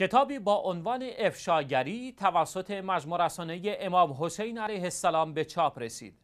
کتابی با عنوان افشاگری توسط مجموع رسانه امام حسین علیه السلام به چاپ رسید.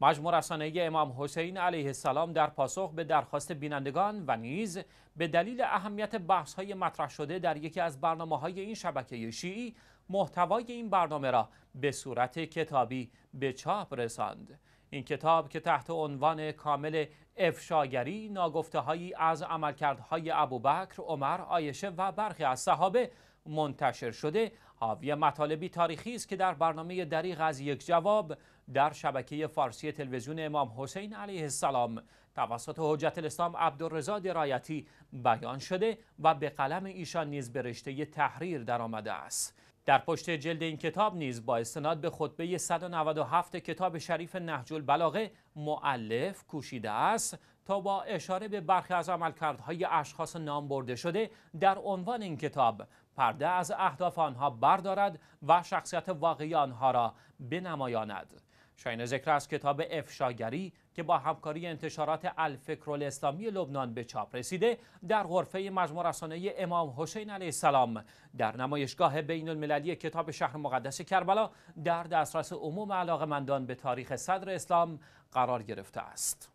مجموع رسانه امام حسین علیه السلام در پاسخ به درخواست بینندگان و نیز به دلیل اهمیت بحث های مطرح شده در یکی از برنامه های این شبکه شیعی محتوای این برنامه را به صورت کتابی به چاپ رساند. این کتاب که تحت عنوان کامل افشاگری ناگفته هایی از عملکردهای ابوبکر، عمر، آیشه و برخی از صحابه منتشر شده حاوی مطالبی تاریخی است که در برنامه دریغ از یک جواب در شبکه فارسی تلویزیون امام حسین علیه السلام توسط حجت الاسلام عبدالرضا درایتی بیان شده و به قلم ایشان نیز به رشته تحریر درآمده است در پشت جلد این کتاب نیز با استناد به خطبه 197 کتاب شریف نهج البلاغه معلف کوشیده است تا با اشاره به برخی از عملکردهای اشخاص نام برده شده در عنوان این کتاب پرده از اهداف آنها بردارد و شخصیت واقعی آنها را بنمایاند. شاین ذکر از کتاب افشاگری که با همکاری انتشارات الفکر الاسلامی لبنان به چاپ رسیده در غرفه مجموع رسانه امام حسین علیه السلام در نمایشگاه بین المللی کتاب شهر مقدس کربلا در دسترس عموم مندان به تاریخ صدر اسلام قرار گرفته است.